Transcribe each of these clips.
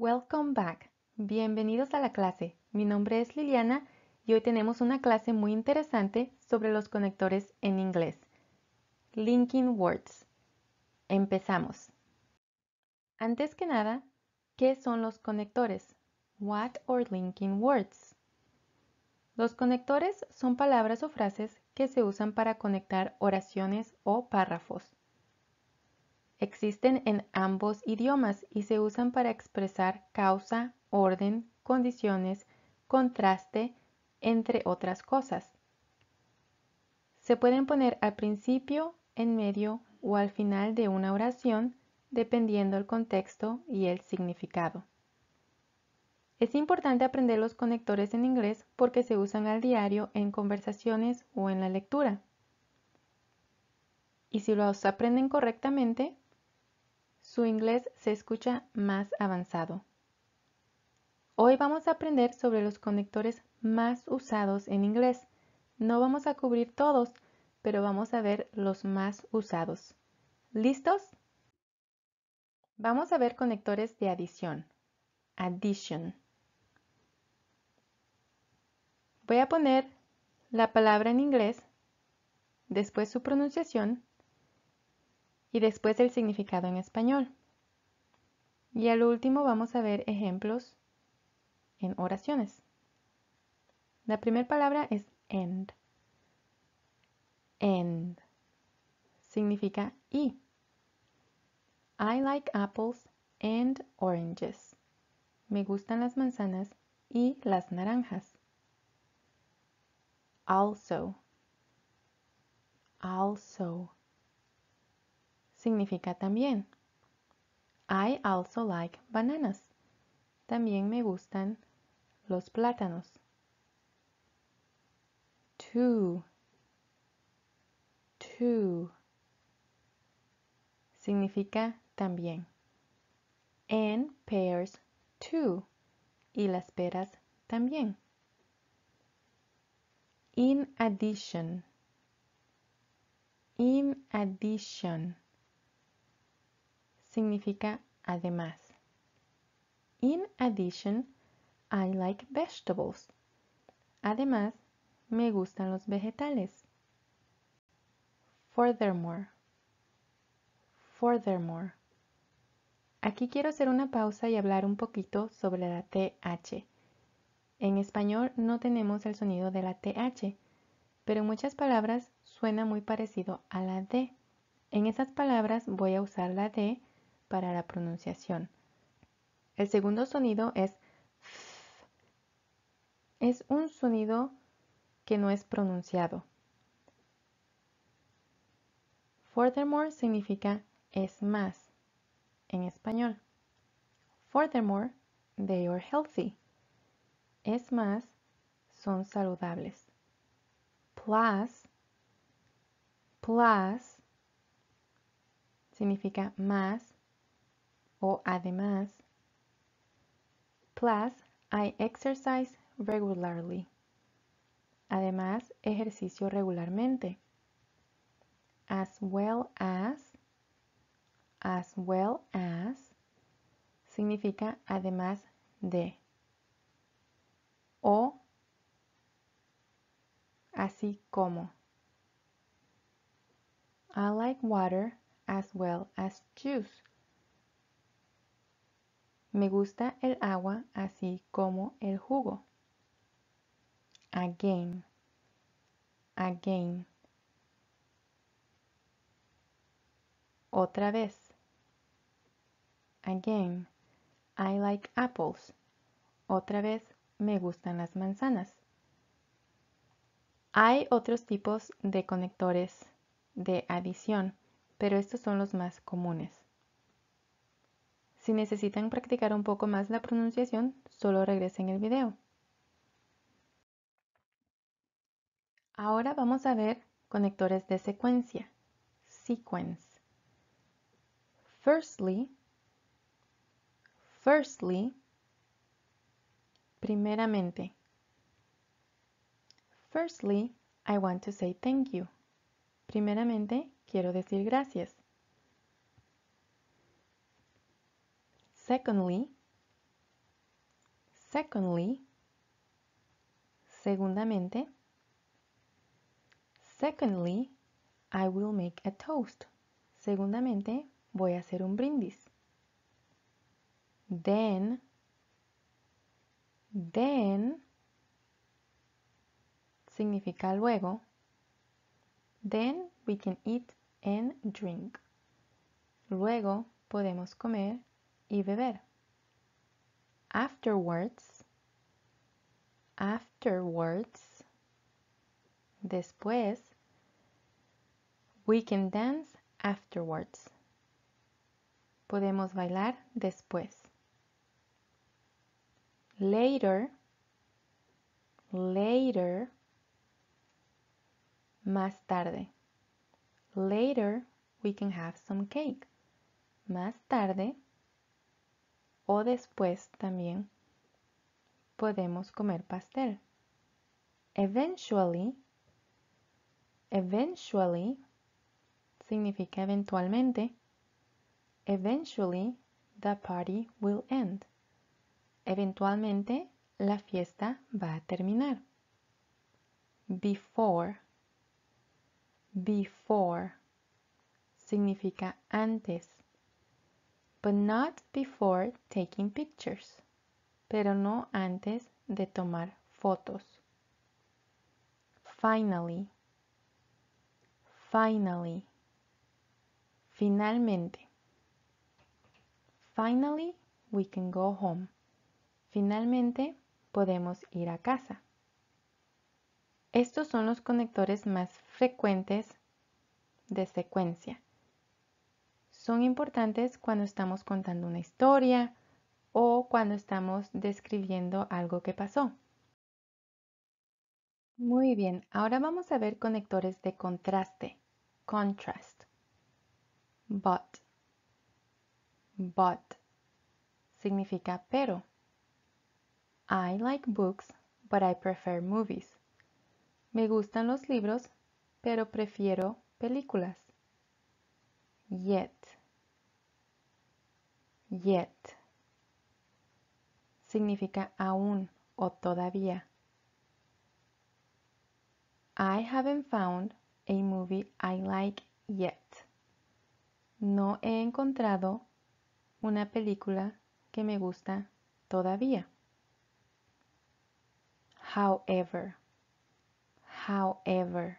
Welcome back. Bienvenidos a la clase. Mi nombre es Liliana y hoy tenemos una clase muy interesante sobre los conectores en inglés. Linking Words. Empezamos. Antes que nada, ¿qué son los conectores? What are linking words? Los conectores son palabras o frases que se usan para conectar oraciones o párrafos. Existen en ambos idiomas y se usan para expresar causa, orden, condiciones, contraste, entre otras cosas. Se pueden poner al principio, en medio o al final de una oración dependiendo el contexto y el significado. Es importante aprender los conectores en inglés porque se usan al diario en conversaciones o en la lectura. Y si los aprenden correctamente, su inglés se escucha más avanzado. Hoy vamos a aprender sobre los conectores más usados en inglés. No vamos a cubrir todos, pero vamos a ver los más usados. ¿Listos? Vamos a ver conectores de adición. Addition. Voy a poner la palabra en inglés, después su pronunciación y después el significado en español. Y al último vamos a ver ejemplos en oraciones. La primera palabra es end. And. significa y. I like apples and oranges. Me gustan las manzanas y las naranjas. Also. Also significa también. I also like bananas. También me gustan los plátanos. Two. Two. Significa también. And pears too. Y las peras también. In addition. In addition significa además. In addition, I like vegetables. Además, me gustan los vegetales. Furthermore. Furthermore. Aquí quiero hacer una pausa y hablar un poquito sobre la TH. En español no tenemos el sonido de la TH, pero en muchas palabras suena muy parecido a la D. En esas palabras voy a usar la D para la pronunciación. El segundo sonido es f. Es un sonido que no es pronunciado. Furthermore significa es más en español. Furthermore, they are healthy. Es más, son saludables. Plus, plus significa más o además. Plus, I exercise regularly. Además, ejercicio regularmente. As well as, as well as, significa además de. O así como. I like water as well as juice. Me gusta el agua así como el jugo. Again. Again. Otra vez. Again. I like apples. Otra vez, me gustan las manzanas. Hay otros tipos de conectores de adición, pero estos son los más comunes. Si necesitan practicar un poco más la pronunciación, solo regresen el video. Ahora vamos a ver conectores de secuencia. Sequence. Firstly, firstly, primeramente. Firstly, I want to say thank you. Primeramente, quiero decir gracias. Secondly, secondly, segundamente, secondly, I will make a toast. Segundamente, voy a hacer un brindis. Then, then, significa luego. Then we can eat and drink. Luego podemos comer y beber. Afterwards, afterwards, después, we can dance afterwards. Podemos bailar después. Later, later, más tarde. Later, we can have some cake. Más tarde, o después también podemos comer pastel. Eventually, eventually significa eventualmente. Eventually, the party will end. Eventualmente, la fiesta va a terminar. Before, before significa antes but not before taking pictures. Pero no antes de tomar fotos. Finally. Finally. Finalmente. Finally, we can go home. Finalmente, podemos ir a casa. Estos son los conectores más frecuentes de secuencia son importantes cuando estamos contando una historia o cuando estamos describiendo algo que pasó. Muy bien, ahora vamos a ver conectores de contraste. Contrast. But. But. Significa pero. I like books, but I prefer movies. Me gustan los libros, pero prefiero películas. Yet. Yet significa aún o todavía. I haven't found a movie I like yet. No he encontrado una película que me gusta todavía. However, however,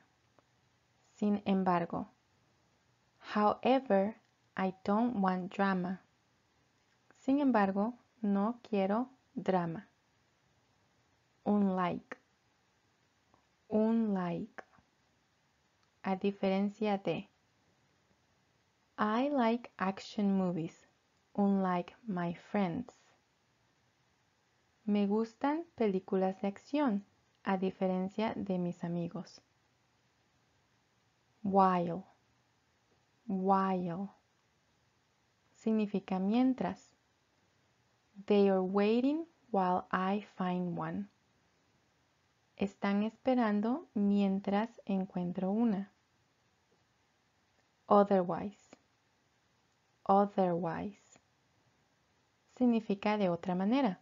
sin embargo. However, I don't want drama. Sin embargo, no quiero drama. Un like. Un like. A diferencia de I like action movies, unlike my friends. Me gustan películas de acción, a diferencia de mis amigos. While. While. Significa mientras. They are waiting while I find one. Están esperando mientras encuentro una. Otherwise. Otherwise. Significa de otra manera.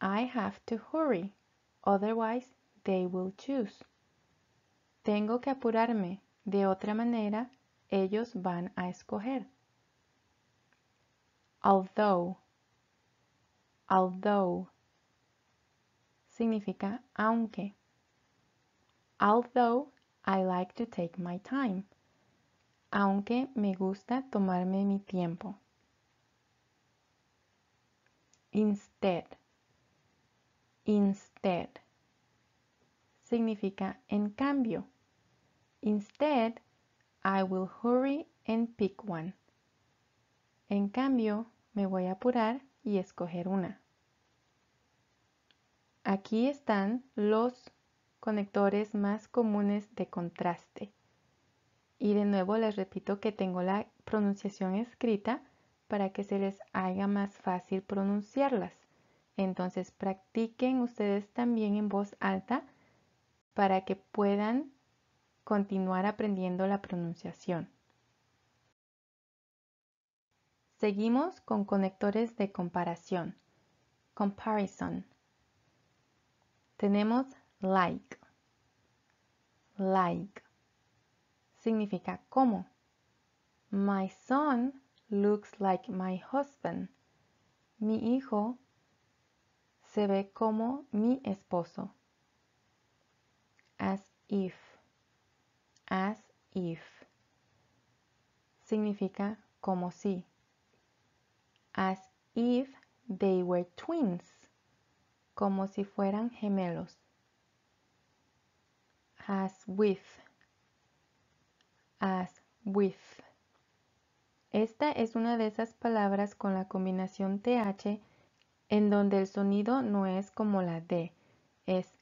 I have to hurry. Otherwise, they will choose. Tengo que apurarme. De otra manera, ellos van a escoger. Although although significa aunque. Although I like to take my time. Aunque me gusta tomarme mi tiempo. Instead. Instead. Significa en cambio. Instead, I will hurry and pick one. En cambio, me voy a apurar y escoger una. Aquí están los conectores más comunes de contraste. Y de nuevo les repito que tengo la pronunciación escrita para que se les haga más fácil pronunciarlas. Entonces practiquen ustedes también en voz alta para que puedan continuar aprendiendo la pronunciación. Seguimos con conectores de comparación. Comparison tenemos like. Like. Significa como. My son looks like my husband. Mi hijo se ve como mi esposo. As if. As if. Significa como si. As if they were twins como si fueran gemelos. As with. As with. Esta es una de esas palabras con la combinación TH en donde el sonido no es como la D, es th,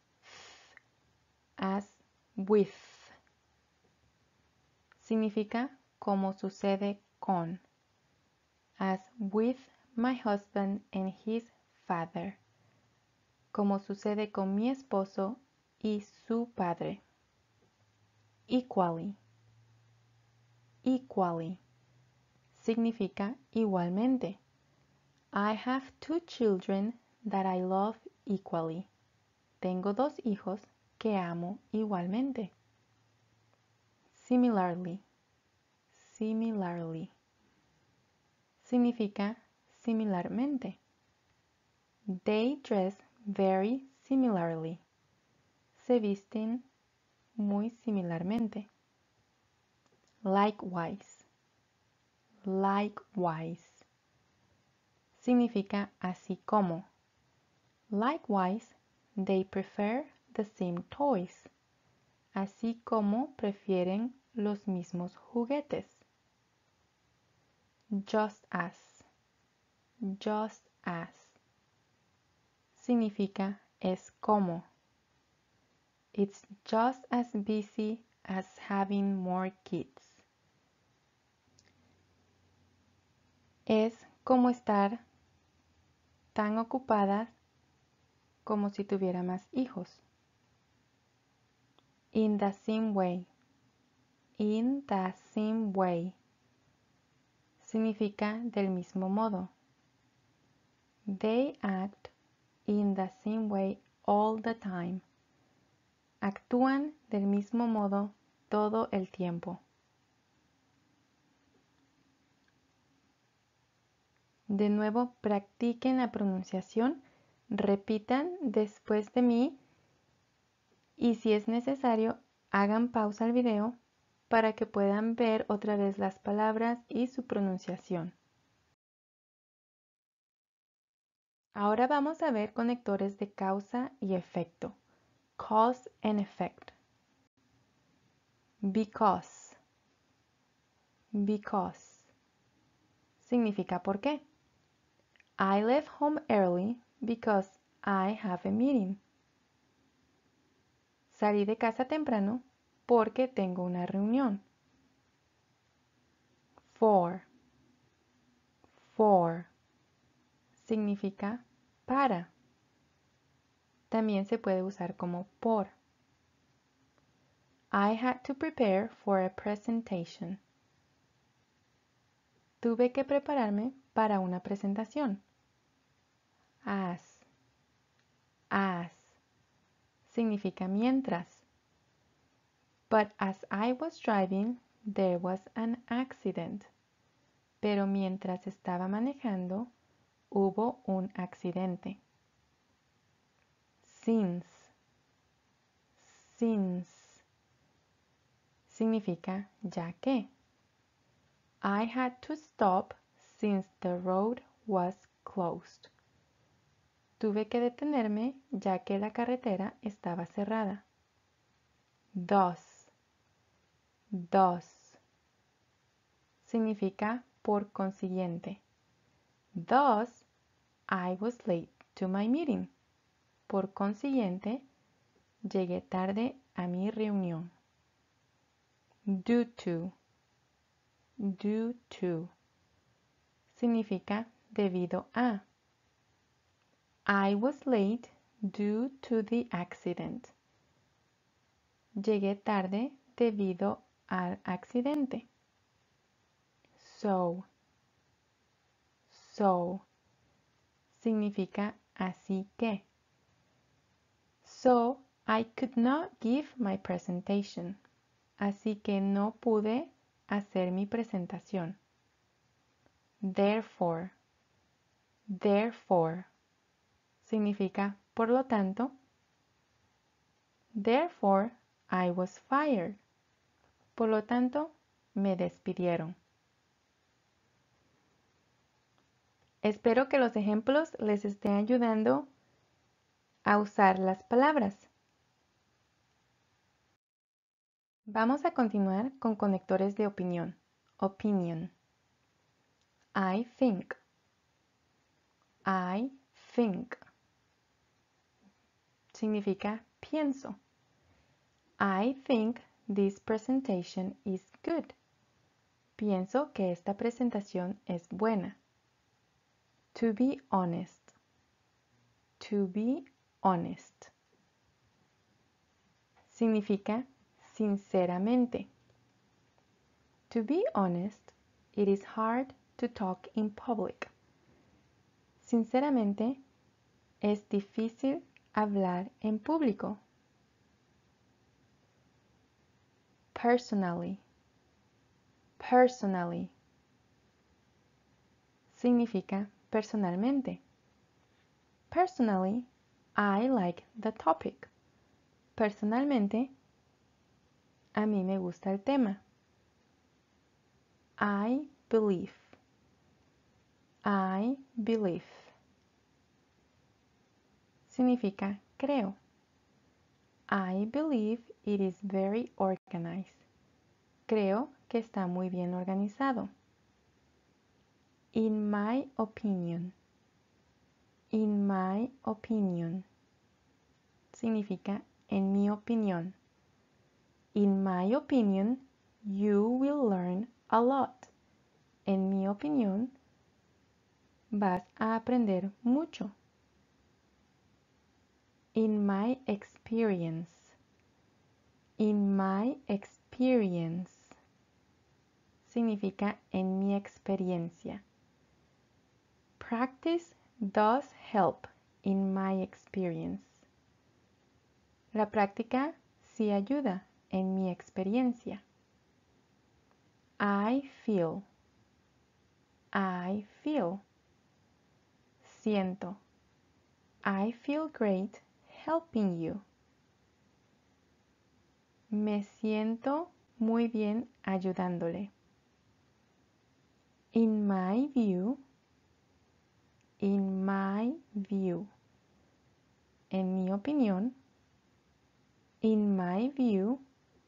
as with. Significa como sucede con. As with my husband and his father como sucede con mi esposo y su padre. Equally. Equally. Significa igualmente. I have two children that I love equally. Tengo dos hijos que amo igualmente. Similarly. Similarly. Significa similarmente. They dress very similarly. Se visten muy similarmente. Likewise. Likewise. Significa así como. Likewise, they prefer the same toys. Así como prefieren los mismos juguetes. Just as. Just as significa es como. It's just as busy as having more kids. Es como estar tan ocupada como si tuviera más hijos. In the same way. In the same way. Significa del mismo modo. They act in the same way all the time. Actúan del mismo modo todo el tiempo. De nuevo, practiquen la pronunciación, repitan después de mí y si es necesario, hagan pausa al video para que puedan ver otra vez las palabras y su pronunciación. Ahora vamos a ver conectores de causa y efecto. Cause and effect. Because. Because. Significa por qué. I left home early because I have a meeting. Salí de casa temprano porque tengo una reunión. For. For. Significa para. También se puede usar como por. I had to prepare for a presentation. Tuve que prepararme para una presentación. As. As. Significa mientras. But as I was driving, there was an accident. Pero mientras estaba manejando, Hubo un accidente. Since. Since. Significa ya que. I had to stop since the road was closed. Tuve que detenerme ya que la carretera estaba cerrada. Dos. Dos. Significa por consiguiente. Thus, I was late to my meeting. Por consiguiente, llegué tarde a mi reunión. Due to. Due to. Significa debido a. I was late due to the accident. Llegué tarde debido al accidente. So, So significa así que. So I could not give my presentation. Así que no pude hacer mi presentación. Therefore. Therefore significa por lo tanto. Therefore I was fired. Por lo tanto, me despidieron. Espero que los ejemplos les estén ayudando a usar las palabras. Vamos a continuar con conectores de opinión. Opinion. I think. I think. Significa pienso. I think this presentation is good. Pienso que esta presentación es buena. To be honest. To be honest. Significa sinceramente. To be honest, it is hard to talk in public. Sinceramente, es difícil hablar en público. Personally. Personally. Significa personalmente. Personally, I like the topic. Personalmente, a mí me gusta el tema. I believe. I believe. Significa creo. I believe it is very organized. Creo que está muy bien organizado. In my opinion. In my opinion. Significa en mi opinión. In my opinion, you will learn a lot. En mi opinión, vas a aprender mucho. In my experience. In my experience. Significa en mi experiencia. Practice does help in my experience. La práctica sí ayuda en mi experiencia. I feel. I feel. Siento. I feel great helping you. Me siento muy bien ayudándole. In my view, In my view. En mi opinión. In my view,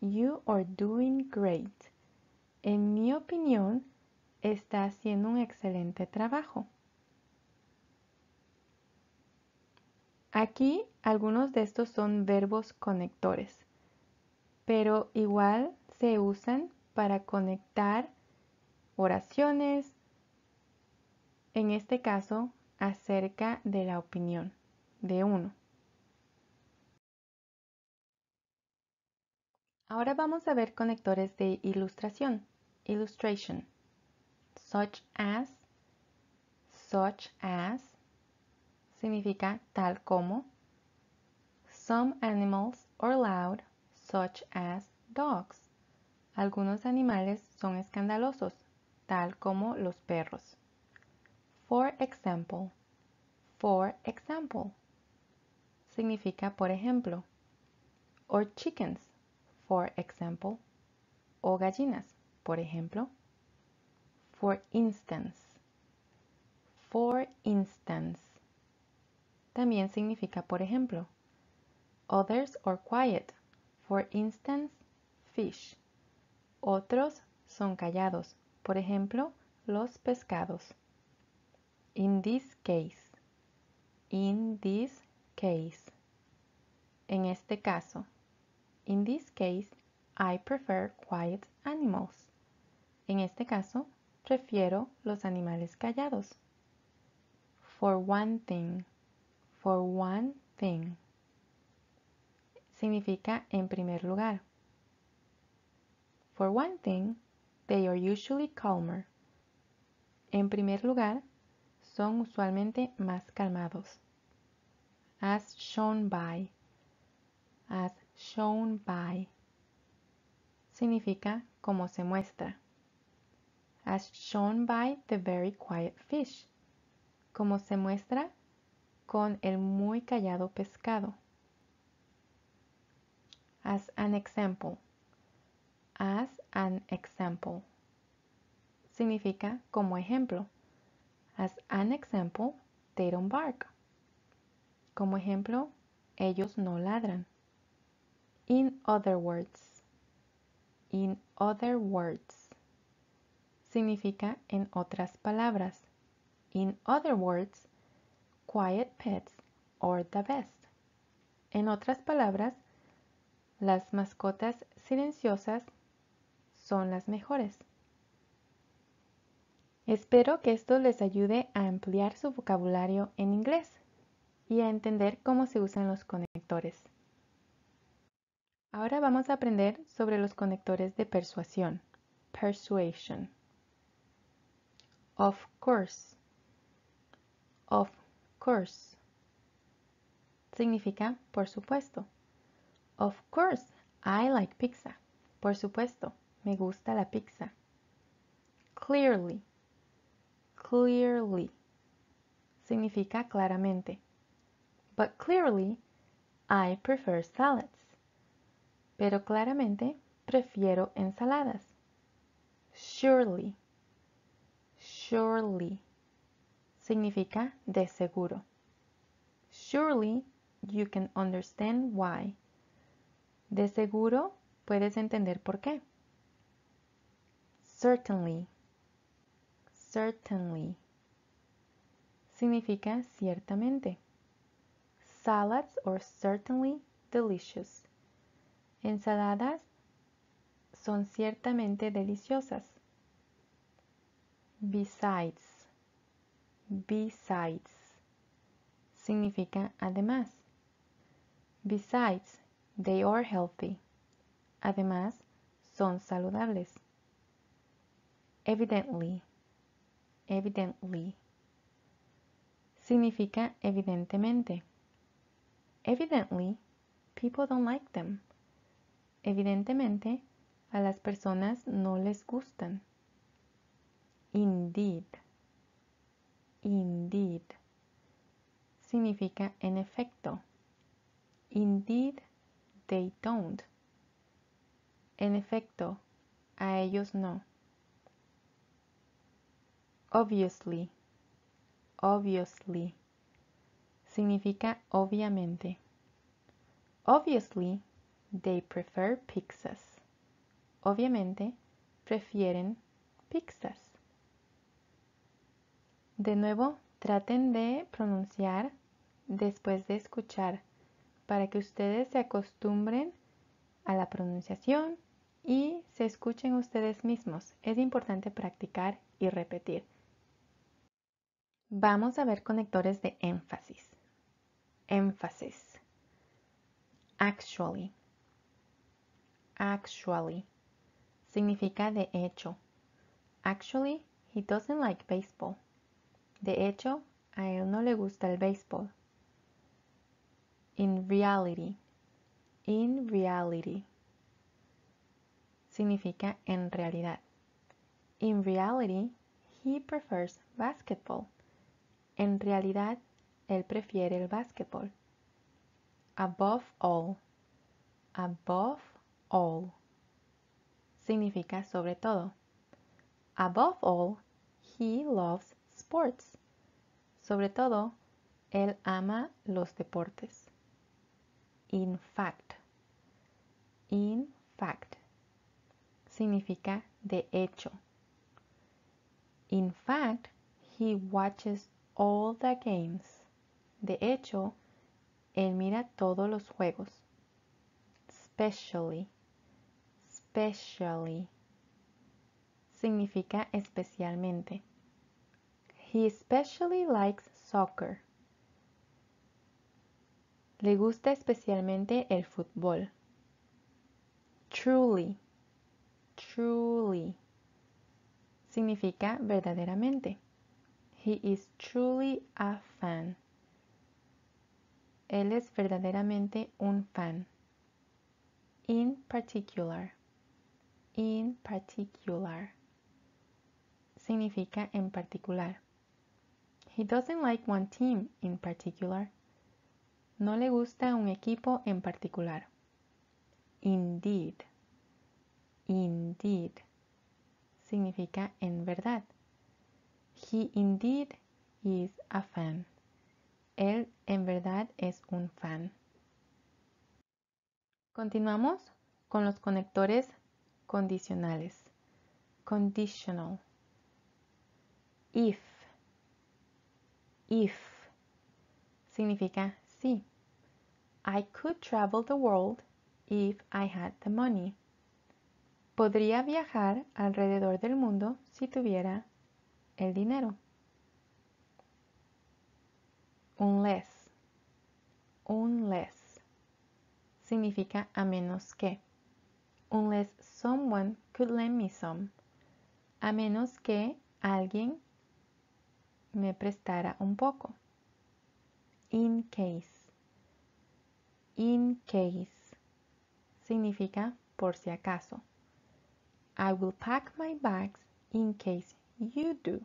you are doing great. En mi opinión, está haciendo un excelente trabajo. Aquí algunos de estos son verbos conectores, pero igual se usan para conectar oraciones, en este caso acerca de la opinión de uno. Ahora vamos a ver conectores de ilustración, illustration, such as, such as, significa tal como, some animals are loud, such as dogs. Algunos animales son escandalosos, tal como los perros. For example, for example significa por ejemplo, or chickens, for example, o gallinas, por ejemplo. For instance, for instance también significa por ejemplo. Others are quiet, for instance, fish. Otros son callados, por ejemplo, los pescados. In this case. In this case. En este caso. In this case, I prefer quiet animals. En este caso, prefiero los animales callados. For one thing. For one thing. Significa en primer lugar. For one thing, they are usually calmer. En primer lugar, son usualmente más calmados. As shown by. As shown by. Significa como se muestra. As shown by the very quiet fish. Como se muestra con el muy callado pescado. As an example. As an example. Significa como ejemplo. As an example, they don't bark. Como ejemplo, ellos no ladran. In other words, in other words, significa en otras palabras. In other words, quiet pets are the best. En otras palabras, las mascotas silenciosas son las mejores. Espero que esto les ayude a ampliar su vocabulario en inglés y a entender cómo se usan los conectores. Ahora vamos a aprender sobre los conectores de persuasión. Persuasion. Of course. Of course. Significa por supuesto. Of course, I like pizza. Por supuesto, me gusta la pizza. Clearly clearly significa claramente. But clearly, I prefer salads. Pero claramente prefiero ensaladas. Surely. Surely significa de seguro. Surely you can understand why. De seguro puedes entender por qué. Certainly certainly significa ciertamente. Salads are certainly delicious. Ensaladas son ciertamente deliciosas. Besides, besides significa además. Besides, they are healthy. Además, son saludables. Evidently evidently significa evidentemente. Evidently, people don't like them. Evidentemente, a las personas no les gustan. Indeed. Indeed. Significa en efecto. Indeed, they don't. En efecto, a ellos no. Obviously. Obviously. Significa obviamente. Obviously, they prefer pizzas. Obviamente, prefieren pizzas. De nuevo, traten de pronunciar después de escuchar para que ustedes se acostumbren a la pronunciación y se escuchen ustedes mismos. Es importante practicar y repetir. Vamos a ver conectores de énfasis. Énfasis. Actually. Actually. Significa de hecho. Actually, he doesn't like baseball. De hecho, a él no le gusta el béisbol. In reality. In reality. Significa en realidad. In reality, he prefers basketball. En realidad, él prefiere el básquetbol. Above all. Above all. Significa sobre todo. Above all, he loves sports. Sobre todo, él ama los deportes. In fact. In fact. Significa de hecho. In fact, he watches all the games. De hecho, él mira todos los juegos. Specially. Specially. Significa especialmente. He especially likes soccer. Le gusta especialmente el fútbol. Truly. Truly. Significa verdaderamente. He is truly a fan. Él es verdaderamente un fan. In particular. In particular. Significa en particular. He doesn't like one team in particular. No le gusta un equipo en particular. Indeed. Indeed. Significa en verdad. He indeed is a fan. Él en verdad es un fan. Continuamos con los conectores condicionales. Conditional. If. If. Significa sí. I could travel the world if I had the money. Podría viajar alrededor del mundo si tuviera el dinero. Unless. Unless. Significa a menos que. Unless someone could lend me some. A menos que alguien me prestara un poco. In case. In case. Significa por si acaso. I will pack my bags in case you do.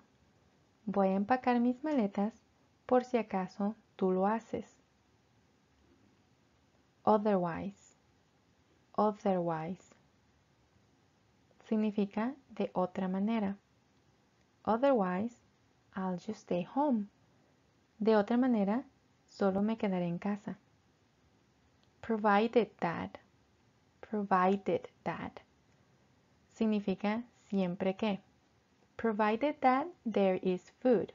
Voy a empacar mis maletas por si acaso tú lo haces. Otherwise. Otherwise. Significa de otra manera. Otherwise, I'll just stay home. De otra manera, solo me quedaré en casa. Provided that. Provided that. Significa siempre que provided that there is food,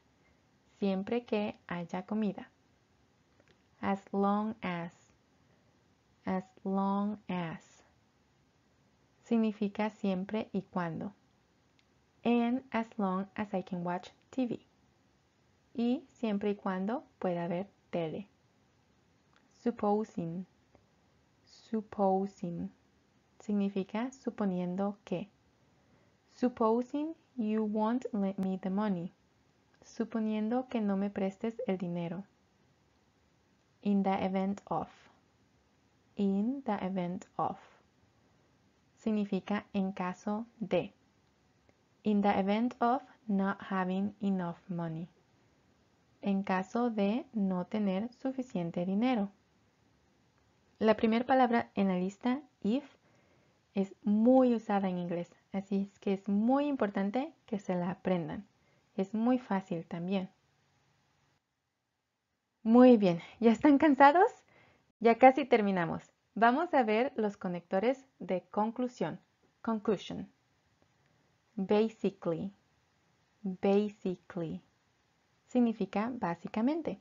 siempre que haya comida. As long as, as long as, significa siempre y cuando. And as long as I can watch TV. Y siempre y cuando pueda ver tele. Supposing, supposing, significa suponiendo que. Supposing you won't let me the money. Suponiendo que no me prestes el dinero. In the event of. In the event of. Significa en caso de. In the event of not having enough money. En caso de no tener suficiente dinero. La primera palabra en la lista, if, es muy usada en inglés Así es que es muy importante que se la aprendan. Es muy fácil también. Muy bien, ¿ya están cansados? Ya casi terminamos. Vamos a ver los conectores de conclusión. Conclusion. Basically. Basically. Significa básicamente.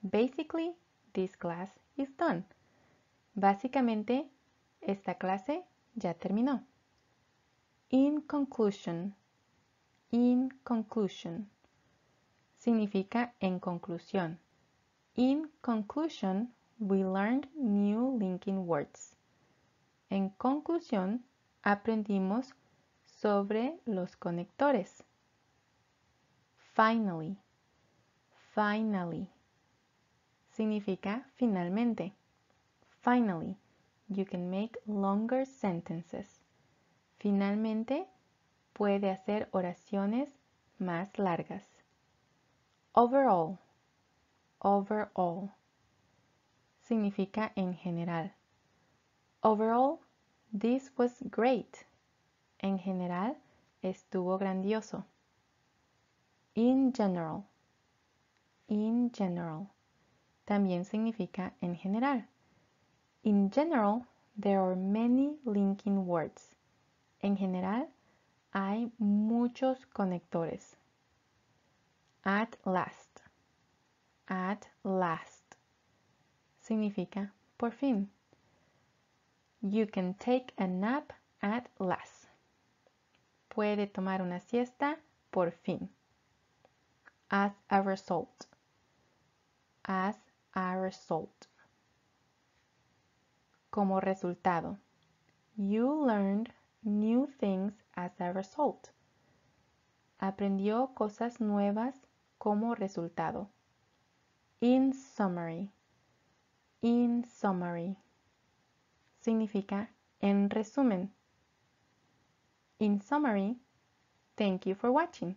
Basically, this class is done. Básicamente, esta clase ya terminó. In conclusion, in conclusion, significa en conclusión. In conclusion, we learned new linking words. En conclusión, aprendimos sobre los conectores. Finally, finally, significa finalmente. Finally, you can make longer sentences. Finalmente, puede hacer oraciones más largas. Overall. Overall. Significa en general. Overall, this was great. En general, estuvo grandioso. In general. In general. También significa en general. In general, there are many linking words. En general, hay muchos conectores. At last. At last. Significa por fin. You can take a nap at last. Puede tomar una siesta por fin. As a result. As a result. Como resultado. You learned new things as a result. Aprendió cosas nuevas como resultado. In summary. In summary. Significa en resumen. In summary, thank you for watching.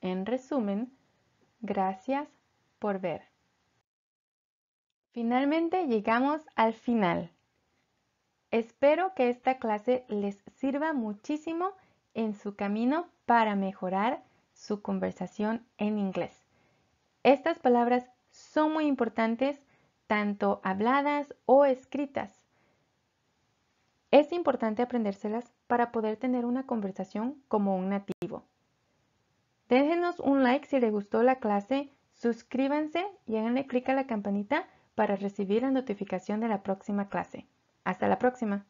En resumen, gracias por ver. Finalmente llegamos al final. Espero que esta clase les sirva muchísimo en su camino para mejorar su conversación en inglés. Estas palabras son muy importantes, tanto habladas o escritas. Es importante aprendérselas para poder tener una conversación como un nativo. Déjenos un like si les gustó la clase, suscríbanse y háganle clic a la campanita para recibir la notificación de la próxima clase. Hasta la próxima.